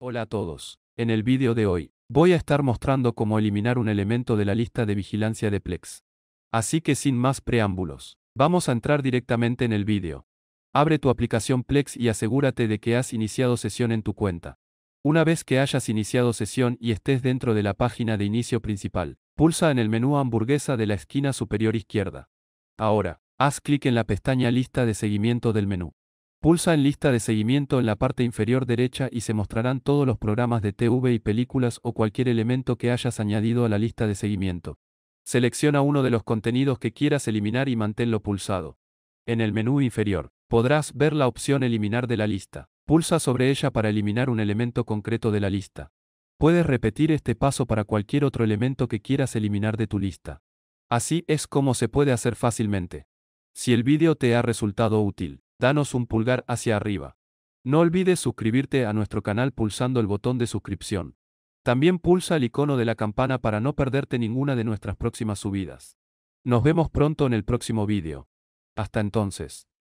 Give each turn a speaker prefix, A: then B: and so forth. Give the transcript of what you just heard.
A: Hola a todos. En el vídeo de hoy, voy a estar mostrando cómo eliminar un elemento de la lista de vigilancia de Plex. Así que sin más preámbulos, vamos a entrar directamente en el vídeo. Abre tu aplicación Plex y asegúrate de que has iniciado sesión en tu cuenta. Una vez que hayas iniciado sesión y estés dentro de la página de inicio principal, pulsa en el menú hamburguesa de la esquina superior izquierda. Ahora, haz clic en la pestaña lista de seguimiento del menú. Pulsa en lista de seguimiento en la parte inferior derecha y se mostrarán todos los programas de TV y películas o cualquier elemento que hayas añadido a la lista de seguimiento. Selecciona uno de los contenidos que quieras eliminar y manténlo pulsado. En el menú inferior, podrás ver la opción Eliminar de la lista. Pulsa sobre ella para eliminar un elemento concreto de la lista. Puedes repetir este paso para cualquier otro elemento que quieras eliminar de tu lista. Así es como se puede hacer fácilmente. Si el vídeo te ha resultado útil, danos un pulgar hacia arriba. No olvides suscribirte a nuestro canal pulsando el botón de suscripción. También pulsa el icono de la campana para no perderte ninguna de nuestras próximas subidas. Nos vemos pronto en el próximo vídeo. Hasta entonces.